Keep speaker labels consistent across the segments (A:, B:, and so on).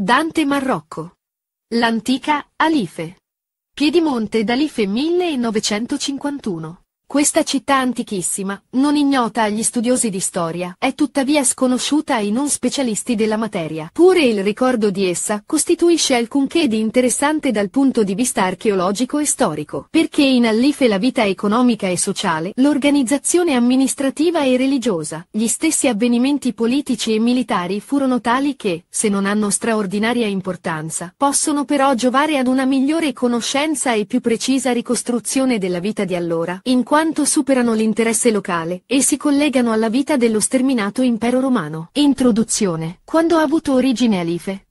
A: Dante Marrocco. L'antica Alife. Piedimonte d'Alife 1951. Questa città antichissima, non ignota agli studiosi di storia, è tuttavia sconosciuta ai non specialisti della materia. Pure il ricordo di essa costituisce alcunché di interessante dal punto di vista archeologico e storico, perché in allife la vita economica e sociale, l'organizzazione amministrativa e religiosa. Gli stessi avvenimenti politici e militari furono tali che, se non hanno straordinaria importanza, possono però giovare ad una migliore conoscenza e più precisa ricostruzione della vita di allora, in quanto quanto superano l'interesse locale e si collegano alla vita dello sterminato impero romano. Introduzione. Quando ha avuto origine Alife?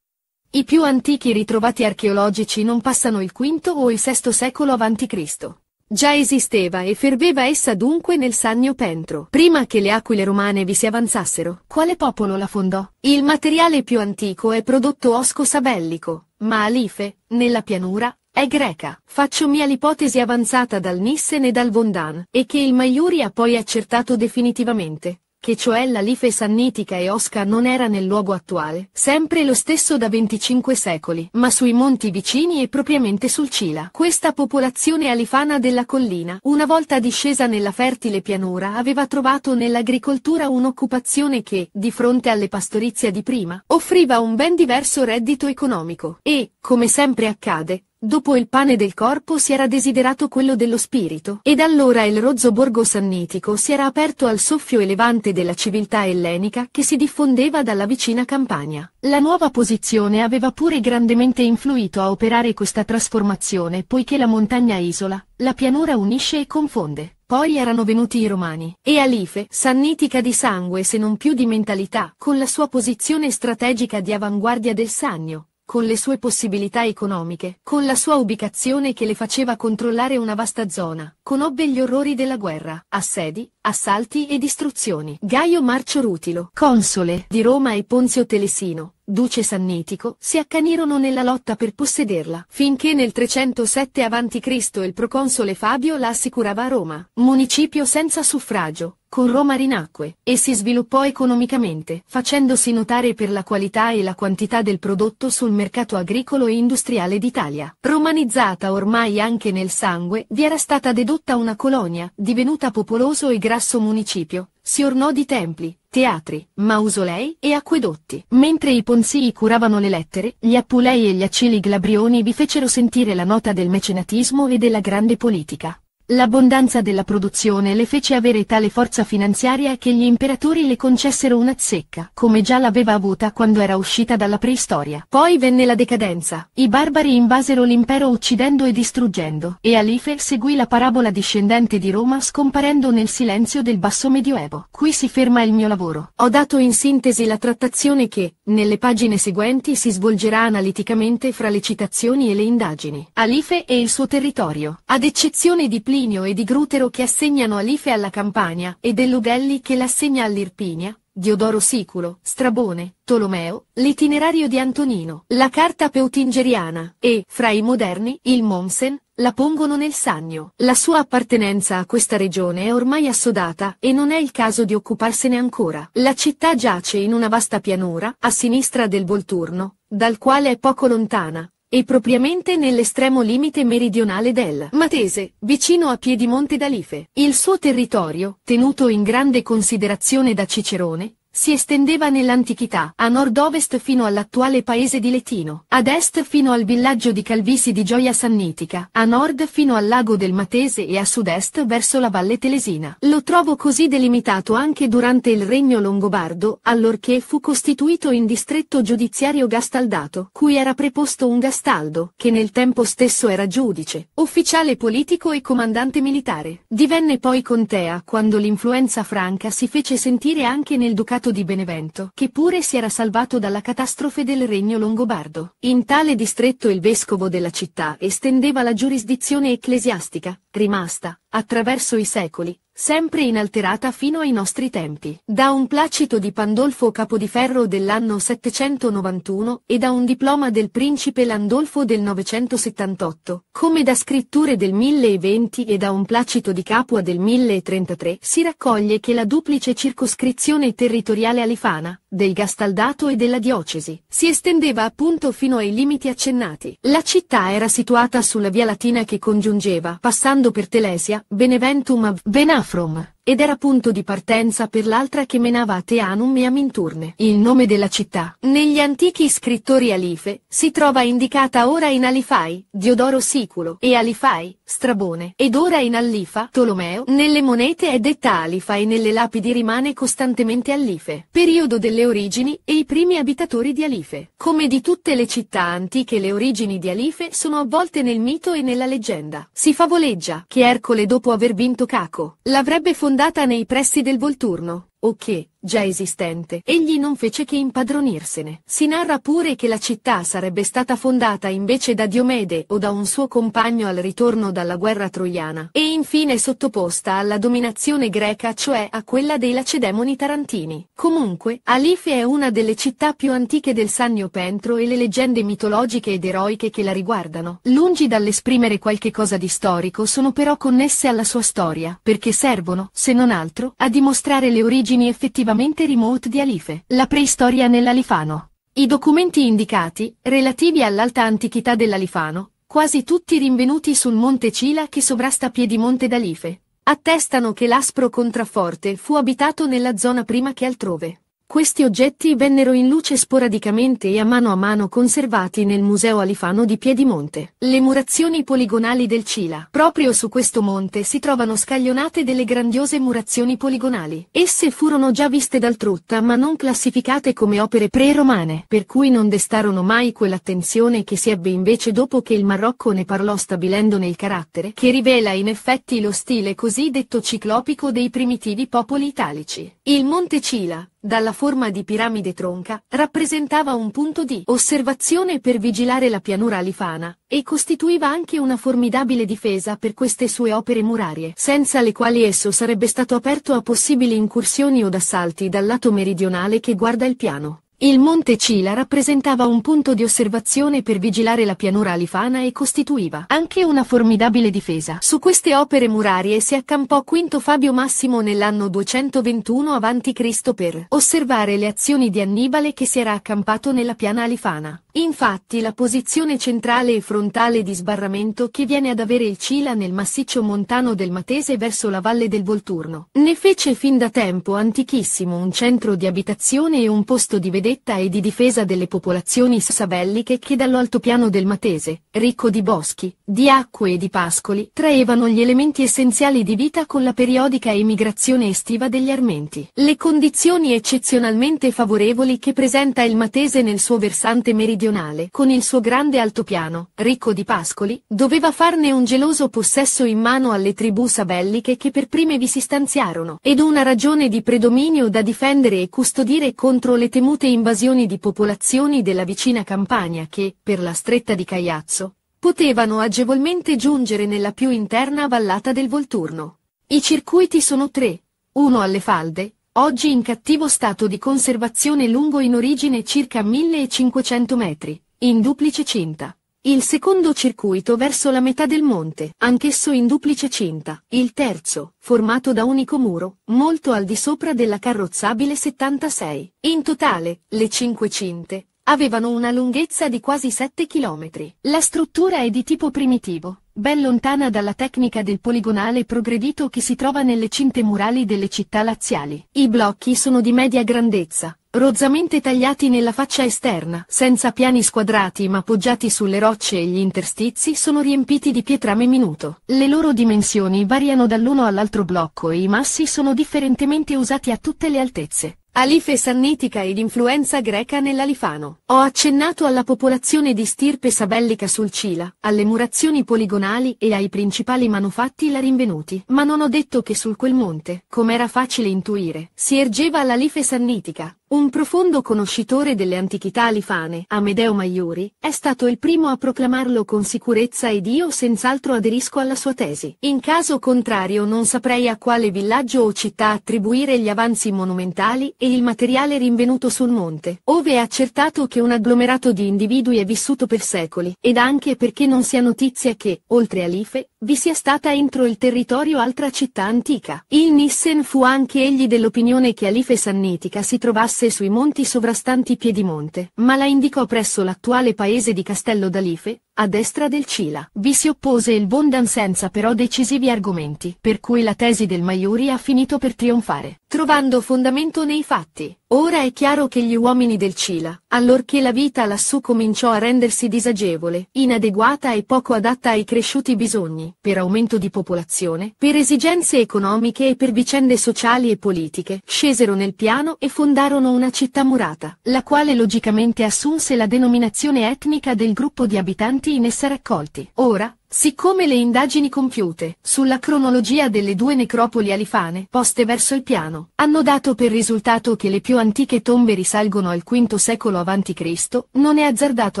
A: I più antichi ritrovati archeologici non passano il V o il VI secolo a.C. Già esisteva e ferveva essa dunque nel Sannio Pentro. Prima che le aquile romane vi si avanzassero, quale popolo la fondò? Il materiale più antico è prodotto osco-sabellico, ma Alife, nella pianura, è greca. Faccio mia l'ipotesi avanzata dal Nissen e dal Vondan, e che il Maiuri ha poi accertato definitivamente, che cioè la life sannitica e Osca non era nel luogo attuale, sempre lo stesso da 25 secoli, ma sui monti vicini e propriamente sul Cila. Questa popolazione alifana della collina, una volta discesa nella fertile pianura, aveva trovato nell'agricoltura un'occupazione che, di fronte alle pastorizie di prima, offriva un ben diverso reddito economico e, come sempre accade, Dopo il pane del corpo si era desiderato quello dello spirito, ed allora il rozzo borgo sannitico si era aperto al soffio elevante della civiltà ellenica che si diffondeva dalla vicina campagna. La nuova posizione aveva pure grandemente influito a operare questa trasformazione poiché la montagna isola, la pianura unisce e confonde. Poi erano venuti i Romani, e Alife, sannitica di sangue se non più di mentalità, con la sua posizione strategica di avanguardia del Sannio, con le sue possibilità economiche, con la sua ubicazione che le faceva controllare una vasta zona, conobbe gli orrori della guerra, assedi, assalti e distruzioni. Gaio Marcio Rutilo, console di Roma e Ponzio Telesino, duce sannitico, si accanirono nella lotta per possederla, finché nel 307 a.C. il proconsole Fabio la assicurava a Roma, municipio senza suffragio, con Roma rinacque, e si sviluppò economicamente, facendosi notare per la qualità e la quantità del prodotto sul mercato agricolo e industriale d'Italia. Romanizzata ormai anche nel sangue, vi era stata dedotta una colonia, divenuta popoloso e grasso municipio, si ornò di templi, teatri, mausolei e acquedotti. Mentre i ponzii curavano le lettere, gli appulei e gli accili glabrioni vi fecero sentire la nota del mecenatismo e della grande politica. L'abbondanza della produzione le fece avere tale forza finanziaria che gli imperatori le concessero una zecca, come già l'aveva avuta quando era uscita dalla preistoria. Poi venne la decadenza, i barbari invasero l'impero uccidendo e distruggendo, e Alife seguì la parabola discendente di Roma scomparendo nel silenzio del basso medioevo. Qui si ferma il mio lavoro. Ho dato in sintesi la trattazione che, nelle pagine seguenti, si svolgerà analiticamente fra le citazioni e le indagini. Alife e il suo territorio, ad eccezione di Pliny Plinio e di Grutero che assegnano Alife alla Campania, e dell'Ugelli che l'assegna all'Irpinia, Diodoro Siculo, Strabone, Tolomeo, l'itinerario di Antonino, la carta peutingeriana, e, fra i moderni, il Mommsen, la pongono nel Sannio. La sua appartenenza a questa regione è ormai assodata e non è il caso di occuparsene ancora. La città giace in una vasta pianura, a sinistra del Volturno, dal quale è poco lontana, e propriamente nell'estremo limite meridionale del Matese, vicino a Piedimonte d'Alife. Il suo territorio, tenuto in grande considerazione da Cicerone, si estendeva nell'antichità, a nord-ovest fino all'attuale paese di Letino, ad est fino al villaggio di Calvisi di Gioia Sannitica, a nord fino al lago del Matese e a sud-est verso la valle Telesina. Lo trovo così delimitato anche durante il regno longobardo, allorché fu costituito in distretto giudiziario gastaldato, cui era preposto un gastaldo, che nel tempo stesso era giudice, ufficiale politico e comandante militare. Divenne poi contea quando l'influenza franca si fece sentire anche nel ducato ducato di Benevento, che pure si era salvato dalla catastrofe del regno longobardo. In tale distretto il vescovo della città estendeva la giurisdizione ecclesiastica, rimasta, attraverso i secoli, sempre inalterata fino ai nostri tempi, da un placito di Pandolfo Capodiferro dell'anno 791 e da un diploma del principe Landolfo del 978, come da scritture del 1020 e da un placito di Capua del 1033, si raccoglie che la duplice circoscrizione territoriale alifana, del Gastaldato e della diocesi, si estendeva appunto fino ai limiti accennati. La città era situata sulla via latina che congiungeva, passando per Telesia, Beneventum av Benaf Froma. ed era punto di partenza per l'altra che menava a Teanum e a Minturne. Il nome della città, negli antichi scrittori Alife, si trova indicata ora in Alifai, Diodoro Siculo, e Alifai, Strabone, ed ora in Allifa, Tolomeo. Nelle monete è detta Alifa e nelle lapidi rimane costantemente Alife. Periodo delle origini e i primi abitatori di Alife. Come di tutte le città antiche le origini di Alife sono avvolte nel mito e nella leggenda. Si favoleggia che Ercole dopo aver vinto Caco, l'avrebbe fondato fondata nei pressi del Volturno, o che, già esistente, egli non fece che impadronirsene. Si narra pure che la città sarebbe stata fondata invece da Diomede o da un suo compagno al ritorno dalla guerra troiana, e infine sottoposta alla dominazione greca cioè a quella dei lacedemoni tarantini. Comunque, Alife è una delle città più antiche del Sannio Pentro e le leggende mitologiche ed eroiche che la riguardano, lungi dall'esprimere qualche cosa di storico, sono però connesse alla sua storia, perché servono, se non altro, a dimostrare le origini effettivamente esclusivamente remote di Alife, la preistoria nell'Alifano. I documenti indicati, relativi all'alta antichità dell'Alifano, quasi tutti rinvenuti sul monte Cila che sovrasta Piedimonte d'Alife, attestano che l'aspro contrafforte fu abitato nella zona prima che altrove. Questi oggetti vennero in luce sporadicamente e a mano a mano conservati nel Museo Alifano di Piedimonte. Le murazioni poligonali del Cila. Proprio su questo monte si trovano scaglionate delle grandiose murazioni poligonali. Esse furono già viste dal Trutta ma non classificate come opere pre-romane, per cui non destarono mai quell'attenzione che si ebbe invece dopo che il Marocco ne parlò stabilendone il carattere, che rivela in effetti lo stile cosiddetto ciclopico dei primitivi popoli italici. Il Monte Cila, dalla forma di piramide tronca, rappresentava un punto di osservazione per vigilare la pianura alifana, e costituiva anche una formidabile difesa per queste sue opere murarie, senza le quali esso sarebbe stato aperto a possibili incursioni o d'assalti dal lato meridionale che guarda il piano. Il Monte Cila rappresentava un punto di osservazione per vigilare la pianura alifana e costituiva anche una formidabile difesa. Su queste opere murarie si accampò Quinto Fabio Massimo nell'anno 221 a.C. per osservare le azioni di Annibale che si era accampato nella piana alifana. Infatti la posizione centrale e frontale di sbarramento che viene ad avere il Cila nel massiccio montano del Matese verso la valle del Volturno ne fece fin da tempo antichissimo un centro di abitazione e un posto di vedere vendetta e di difesa delle popolazioni savelliche che dall'altopiano del Matese, ricco di boschi, di acque e di pascoli, traevano gli elementi essenziali di vita con la periodica emigrazione estiva degli armenti. Le condizioni eccezionalmente favorevoli che presenta il Matese nel suo versante meridionale, con il suo grande altopiano, ricco di pascoli, doveva farne un geloso possesso in mano alle tribù sabelliche che per prime vi si stanziarono, ed una ragione di predominio da difendere e custodire contro le temute immagini invasioni di popolazioni della vicina Campania che, per la stretta di Caiazzo, potevano agevolmente giungere nella più interna vallata del Volturno. I circuiti sono tre, uno alle falde, oggi in cattivo stato di conservazione lungo in origine circa 1500 metri, in duplice cinta, il secondo circuito verso la metà del monte, anch'esso in duplice cinta. Il terzo, formato da unico muro, molto al di sopra della carrozzabile 76. In totale, le cinque cinte avevano una lunghezza di quasi 7 km. La struttura è di tipo primitivo, ben lontana dalla tecnica del poligonale progredito che si trova nelle cinte murali delle città laziali. I blocchi sono di media grandezza, rozzamente tagliati nella faccia esterna, senza piani squadrati ma poggiati sulle rocce e gli interstizi sono riempiti di pietrame minuto. Le loro dimensioni variano dall'uno all'altro blocco e i massi sono differentemente usati a tutte le altezze. Alife sannitica ed influenza greca nell'Alifano. Ho accennato alla popolazione di stirpe sabellica sul Cila, alle murazioni poligonali e ai principali manufatti larinvenuti, ma non ho detto che sul quel monte, come era facile intuire, si ergeva l'Alife sannitica, un profondo conoscitore delle antichità alifane, Amedeo Maiuri, è stato il primo a proclamarlo con sicurezza ed io senz'altro aderisco alla sua tesi. In caso contrario non saprei a quale villaggio o città attribuire gli avanzi monumentali e il materiale rinvenuto sul monte, ove è accertato che un agglomerato di individui è vissuto per secoli, ed anche perché non sia notizia che, oltre Alife, vi sia stata entro il territorio altra città antica. Il Nissen fu anche egli dell'opinione che Alife Sannitica si trovasse sé sui monti sovrastanti Piedimonte, ma la indicò presso l'attuale paese di Castello d'Alife, a destra del Cila. Vi si oppose il Bondan senza però decisivi argomenti, per cui la tesi del Maiuri ha finito per trionfare, trovando fondamento nei fatti. Ora è chiaro che gli uomini del Cila, allorché la vita lassù cominciò a rendersi disagevole, inadeguata e poco adatta ai cresciuti bisogni, per aumento di popolazione, per esigenze economiche e per vicende sociali e politiche, scesero nel piano e fondarono una città murata, la quale logicamente assunse la denominazione etnica del gruppo di abitanti conti in essere accolti. Ora, Siccome le indagini compiute sulla cronologia delle due necropoli alifane poste verso il piano hanno dato per risultato che le più antiche tombe risalgono al V secolo a.C., non è azzardato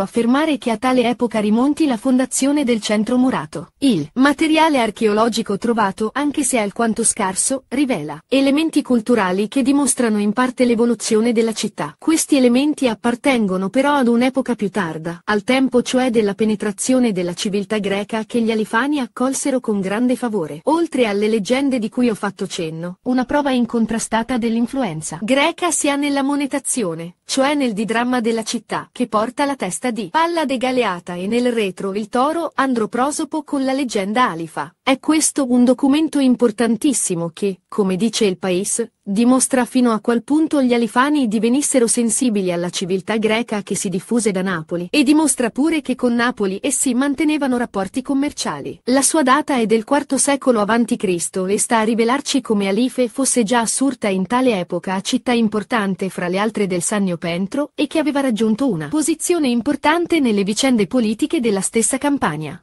A: affermare che a tale epoca rimonti la fondazione del centro murato. Il materiale archeologico trovato, anche se alquanto scarso, rivela elementi culturali che dimostrano in parte l'evoluzione della città. Questi elementi appartengono però ad un'epoca più tarda, al tempo cioè della penetrazione della civiltà greca opera che gli Alifani accolsero con grande favore. Oltre alle leggende di cui ho fatto cenno, una prova incontrastata dell'influenza greca si ha nella monetazione, cioè nel didramma della città, che porta la testa di Pallade Galeata e nel retro il toro androprosopo con la leggenda alifa. È questo un documento importantissimo che, come dice il Pais, Dimostra fino a qual punto gli alifani divenissero sensibili alla civiltà greca che si diffuse da Napoli e dimostra pure che con Napoli essi mantenevano rapporti commerciali. La sua data è del IV secolo a.C. e sta a rivelarci come Alife fosse già assurta in tale epoca città importante fra le altre del Sannio Pentro e che aveva raggiunto una posizione importante nelle vicende politiche della stessa Campania.